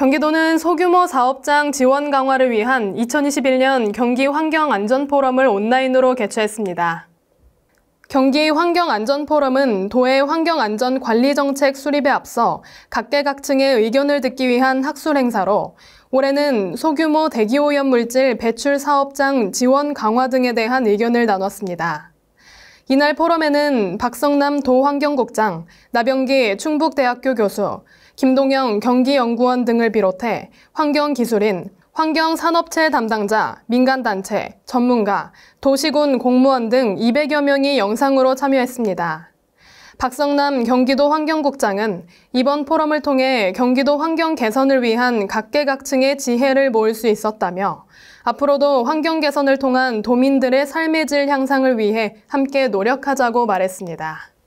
경기도는 소규모 사업장 지원 강화를 위한 2021년 경기 환경 안전 포럼을 온라인으로 개최했습니다. 경기 환경 안전 포럼은 도의 환경 안전 관리 정책 수립에 앞서 각계각층의 의견을 듣기 위한 학술 행사로 올해는 소규모 대기오염 물질 배출 사업장 지원 강화 등에 대한 의견을 나눴습니다. 이날 포럼에는 박성남 도환경국장, 나병기 충북대학교 교수, 김동영 경기연구원 등을 비롯해 환경기술인, 환경산업체 담당자, 민간단체, 전문가, 도시군 공무원 등 200여 명이 영상으로 참여했습니다. 박성남 경기도 환경국장은 이번 포럼을 통해 경기도 환경 개선을 위한 각계각층의 지혜를 모을 수 있었다며 앞으로도 환경 개선을 통한 도민들의 삶의 질 향상을 위해 함께 노력하자고 말했습니다.